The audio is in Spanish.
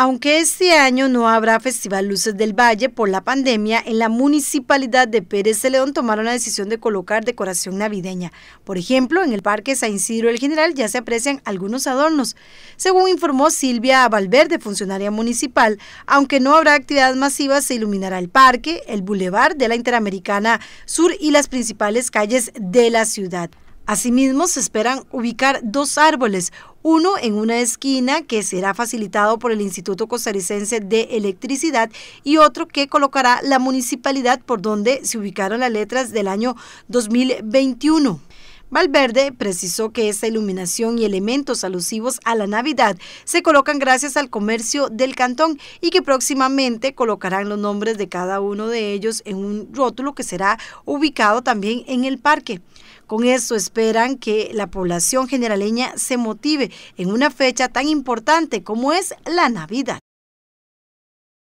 Aunque este año no habrá Festival Luces del Valle por la pandemia, en la municipalidad de Pérez de León tomaron la decisión de colocar decoración navideña. Por ejemplo, en el Parque San Isidro el General ya se aprecian algunos adornos. Según informó Silvia Valverde, funcionaria municipal, aunque no habrá actividad masiva, se iluminará el parque, el bulevar de la Interamericana Sur y las principales calles de la ciudad. Asimismo, se esperan ubicar dos árboles, uno en una esquina que será facilitado por el Instituto Costarricense de Electricidad y otro que colocará la municipalidad por donde se ubicaron las letras del año 2021. Valverde precisó que esa iluminación y elementos alusivos a la Navidad se colocan gracias al comercio del cantón y que próximamente colocarán los nombres de cada uno de ellos en un rótulo que será ubicado también en el parque. Con esto esperan que la población generaleña se motive en una fecha tan importante como es la Navidad.